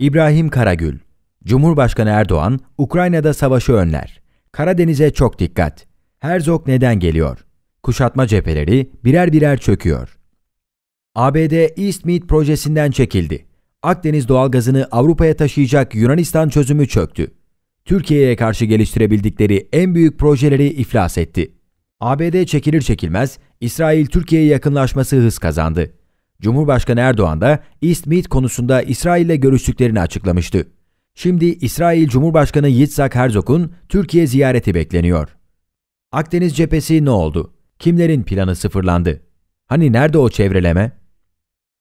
İbrahim Karagül Cumhurbaşkanı Erdoğan, Ukrayna'da savaşı önler. Karadeniz'e çok dikkat. Herzog neden geliyor? Kuşatma cepheleri birer birer çöküyor. ABD East Mead projesinden çekildi. Akdeniz doğalgazını Avrupa'ya taşıyacak Yunanistan çözümü çöktü. Türkiye'ye karşı geliştirebildikleri en büyük projeleri iflas etti. ABD çekilir çekilmez İsrail-Türkiye'ye yakınlaşması hız kazandı. Cumhurbaşkanı Erdoğan da East Meet konusunda İsrail'le görüştüklerini açıklamıştı. Şimdi İsrail Cumhurbaşkanı Yitzhak Herzog'un Türkiye ziyareti bekleniyor. Akdeniz cephesi ne oldu? Kimlerin planı sıfırlandı? Hani nerede o çevreleme?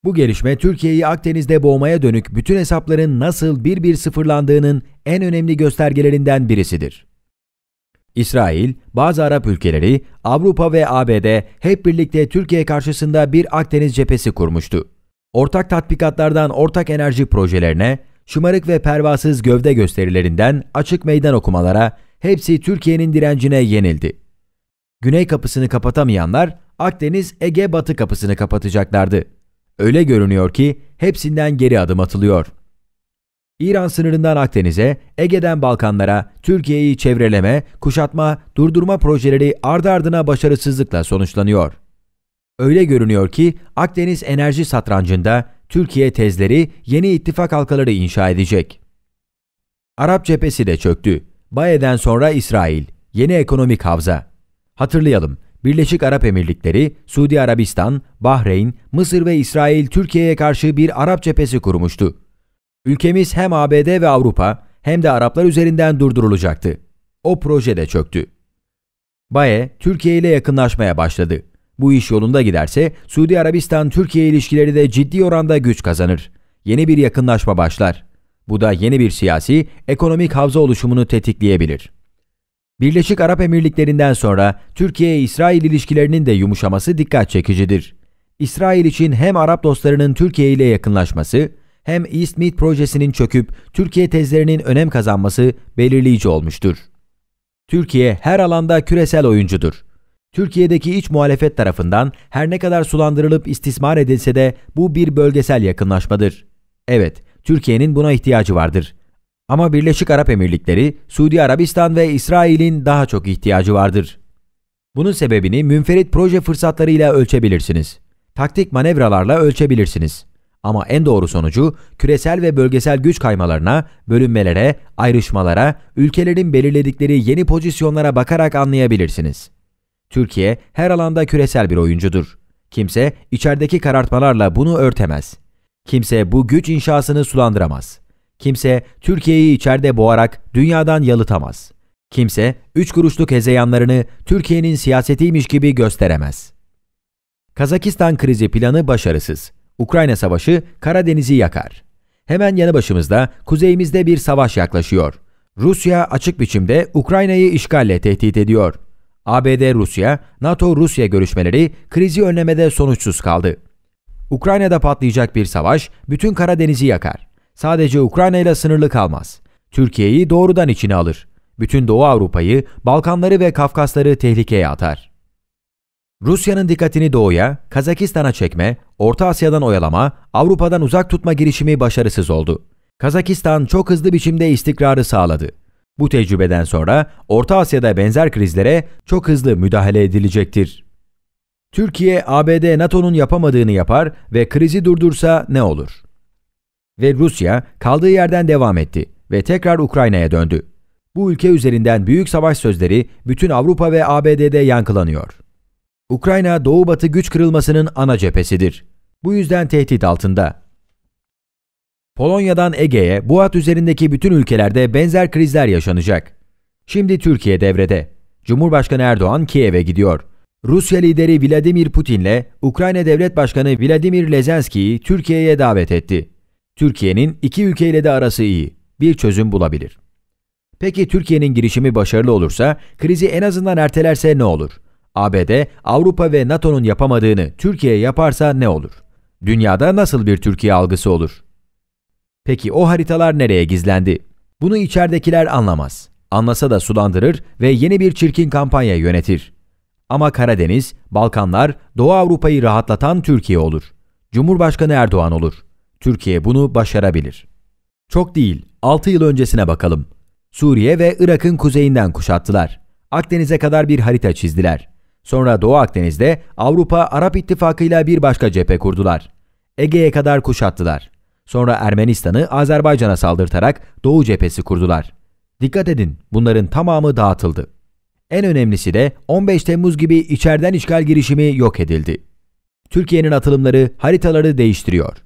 Bu gelişme Türkiye'yi Akdeniz'de boğmaya dönük bütün hesapların nasıl bir bir sıfırlandığının en önemli göstergelerinden birisidir. İsrail, bazı Arap ülkeleri, Avrupa ve ABD hep birlikte Türkiye karşısında bir Akdeniz cephesi kurmuştu. Ortak tatbikatlardan ortak enerji projelerine, şımarık ve pervasız gövde gösterilerinden açık meydan okumalara hepsi Türkiye'nin direncine yenildi. Güney kapısını kapatamayanlar Akdeniz Ege Batı kapısını kapatacaklardı. Öyle görünüyor ki hepsinden geri adım atılıyor. İran sınırından Akdeniz'e, Ege'den Balkanlara, Türkiye'yi çevreleme, kuşatma, durdurma projeleri ardı ardına başarısızlıkla sonuçlanıyor. Öyle görünüyor ki Akdeniz enerji satrancında Türkiye tezleri yeni ittifak halkaları inşa edecek. Arap cephesi de çöktü. Baye'den sonra İsrail, yeni ekonomik havza. Hatırlayalım, Birleşik Arap Emirlikleri, Suudi Arabistan, Bahreyn, Mısır ve İsrail Türkiye'ye karşı bir Arap cephesi kurmuştu. Ülkemiz hem ABD ve Avrupa hem de Araplar üzerinden durdurulacaktı. O proje de çöktü. Baye, Türkiye ile yakınlaşmaya başladı. Bu iş yolunda giderse Suudi Arabistan-Türkiye ilişkileri de ciddi oranda güç kazanır. Yeni bir yakınlaşma başlar. Bu da yeni bir siyasi, ekonomik havza oluşumunu tetikleyebilir. Birleşik Arap Emirlikleri'nden sonra Türkiye-İsrail ilişkilerinin de yumuşaması dikkat çekicidir. İsrail için hem Arap dostlarının Türkiye ile yakınlaşması hem East Meet projesinin çöküp Türkiye tezlerinin önem kazanması belirleyici olmuştur. Türkiye her alanda küresel oyuncudur. Türkiye'deki iç muhalefet tarafından her ne kadar sulandırılıp istismar edilse de bu bir bölgesel yakınlaşmadır. Evet, Türkiye'nin buna ihtiyacı vardır. Ama Birleşik Arap Emirlikleri, Suudi Arabistan ve İsrail'in daha çok ihtiyacı vardır. Bunun sebebini münferit proje fırsatlarıyla ölçebilirsiniz. Taktik manevralarla ölçebilirsiniz. Ama en doğru sonucu küresel ve bölgesel güç kaymalarına, bölünmelere, ayrışmalara, ülkelerin belirledikleri yeni pozisyonlara bakarak anlayabilirsiniz. Türkiye her alanda küresel bir oyuncudur. Kimse içerideki karartmalarla bunu örtemez. Kimse bu güç inşasını sulandıramaz. Kimse Türkiye'yi içeride boğarak dünyadan yalıtamaz. Kimse üç kuruşluk hezeyanlarını Türkiye'nin siyasetiymiş gibi gösteremez. Kazakistan krizi planı başarısız. Ukrayna Savaşı Karadeniz'i yakar. Hemen yanı başımızda kuzeyimizde bir savaş yaklaşıyor. Rusya açık biçimde Ukrayna'yı işgalle tehdit ediyor. ABD-Rusya, NATO-Rusya görüşmeleri krizi önlemede sonuçsuz kaldı. Ukrayna'da patlayacak bir savaş bütün Karadeniz'i yakar. Sadece Ukrayna ile sınırlı kalmaz. Türkiye'yi doğrudan içine alır. Bütün Doğu Avrupa'yı, Balkanları ve Kafkasları tehlikeye atar. Rusya'nın dikkatini doğuya, Kazakistan'a çekme, Orta Asya'dan oyalama, Avrupa'dan uzak tutma girişimi başarısız oldu. Kazakistan çok hızlı biçimde istikrarı sağladı. Bu tecrübeden sonra Orta Asya'da benzer krizlere çok hızlı müdahale edilecektir. Türkiye, ABD, NATO'nun yapamadığını yapar ve krizi durdursa ne olur? Ve Rusya kaldığı yerden devam etti ve tekrar Ukrayna'ya döndü. Bu ülke üzerinden büyük savaş sözleri bütün Avrupa ve ABD'de yankılanıyor. Ukrayna doğu-batı güç kırılmasının ana cephesidir. Bu yüzden tehdit altında. Polonya'dan Ege'ye, bu hat üzerindeki bütün ülkelerde benzer krizler yaşanacak. Şimdi Türkiye devrede. Cumhurbaşkanı Erdoğan Kiev'e gidiyor. Rusya lideri Vladimir Putin'le Ukrayna Devlet Başkanı Vladimir Lezenski'yi Türkiye'ye davet etti. Türkiye'nin iki ülkeyle de arası iyi. Bir çözüm bulabilir. Peki Türkiye'nin girişimi başarılı olursa, krizi en azından ertelerse ne olur? ABD, Avrupa ve NATO'nun yapamadığını Türkiye yaparsa ne olur? Dünyada nasıl bir Türkiye algısı olur? Peki o haritalar nereye gizlendi? Bunu içeridekiler anlamaz. Anlasa da sulandırır ve yeni bir çirkin kampanya yönetir. Ama Karadeniz, Balkanlar, Doğu Avrupa'yı rahatlatan Türkiye olur. Cumhurbaşkanı Erdoğan olur. Türkiye bunu başarabilir. Çok değil, 6 yıl öncesine bakalım. Suriye ve Irak'ın kuzeyinden kuşattılar. Akdeniz'e kadar bir harita çizdiler. Sonra Doğu Akdeniz'de Avrupa-Arap İttifakı ile bir başka cephe kurdular. Ege'ye kadar kuşattılar. Sonra Ermenistan'ı Azerbaycan'a saldırtarak Doğu cephesi kurdular. Dikkat edin bunların tamamı dağıtıldı. En önemlisi de 15 Temmuz gibi içeriden işgal girişimi yok edildi. Türkiye'nin atılımları haritaları değiştiriyor.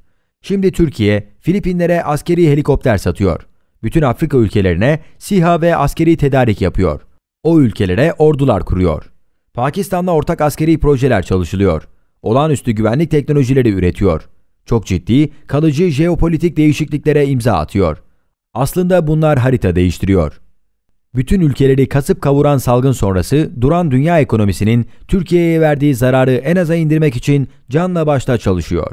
Şimdi Türkiye Filipinlere askeri helikopter satıyor. Bütün Afrika ülkelerine SİHA ve askeri tedarik yapıyor. O ülkelere ordular kuruyor. Pakistan'la ortak askeri projeler çalışılıyor. Olağanüstü güvenlik teknolojileri üretiyor. Çok ciddi, kalıcı jeopolitik değişikliklere imza atıyor. Aslında bunlar harita değiştiriyor. Bütün ülkeleri kasıp kavuran salgın sonrası duran dünya ekonomisinin Türkiye'ye verdiği zararı en aza indirmek için canla başla çalışıyor.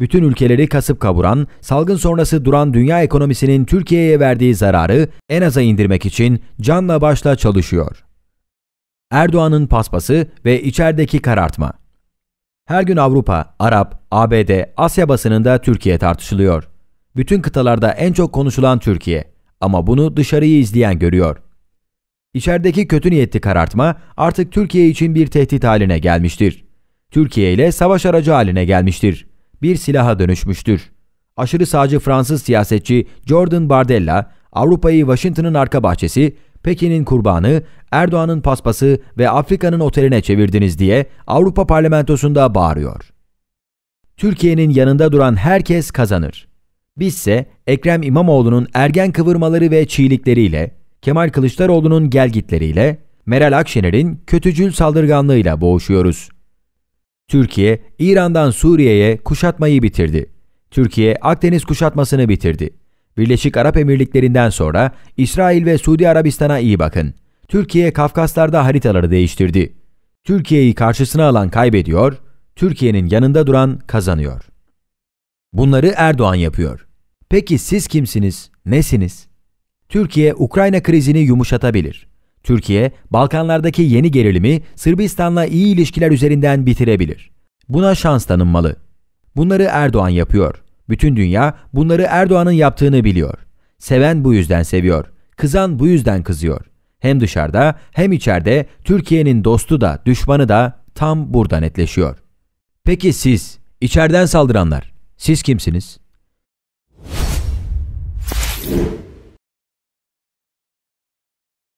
Bütün ülkeleri kasıp kavuran, salgın sonrası duran dünya ekonomisinin Türkiye'ye verdiği zararı en aza indirmek için canla başla çalışıyor. Erdoğan'ın paspası ve içerideki karartma. Her gün Avrupa, Arap, ABD, Asya basınında Türkiye tartışılıyor. Bütün kıtalarda en çok konuşulan Türkiye ama bunu dışarıyı izleyen görüyor. İçerideki kötü niyetli karartma artık Türkiye için bir tehdit haline gelmiştir. Türkiye ile savaş aracı haline gelmiştir. Bir silaha dönüşmüştür. Aşırı sağcı Fransız siyasetçi Jordan Bardella, Avrupa'yı Washington'ın arka bahçesi, Pekin'in kurbanı, Erdoğan'ın paspası ve Afrika'nın oteline çevirdiniz diye Avrupa Parlamentosu'nda bağırıyor. Türkiye'nin yanında duran herkes kazanır. Bizse Ekrem İmamoğlu'nun ergen kıvırmaları ve çiğlikleriyle, Kemal Kılıçdaroğlu'nun gelgitleriyle, Meral Akşener'in kötücül saldırganlığıyla boğuşuyoruz. Türkiye, İran'dan Suriye'ye kuşatmayı bitirdi. Türkiye, Akdeniz kuşatmasını bitirdi. Birleşik Arap Emirlikleri'nden sonra İsrail ve Suudi Arabistan'a iyi bakın. Türkiye Kafkaslar'da haritaları değiştirdi. Türkiye'yi karşısına alan kaybediyor, Türkiye'nin yanında duran kazanıyor. Bunları Erdoğan yapıyor. Peki siz kimsiniz? Nesiniz? Türkiye Ukrayna krizini yumuşatabilir. Türkiye Balkanlardaki yeni gerilimi Sırbistan'la iyi ilişkiler üzerinden bitirebilir. Buna şans tanınmalı. Bunları Erdoğan yapıyor. Bütün dünya bunları Erdoğan'ın yaptığını biliyor. Seven bu yüzden seviyor. Kızan bu yüzden kızıyor. Hem dışarıda hem içeride Türkiye'nin dostu da düşmanı da tam burada netleşiyor. Peki siz, içeriden saldıranlar, siz kimsiniz?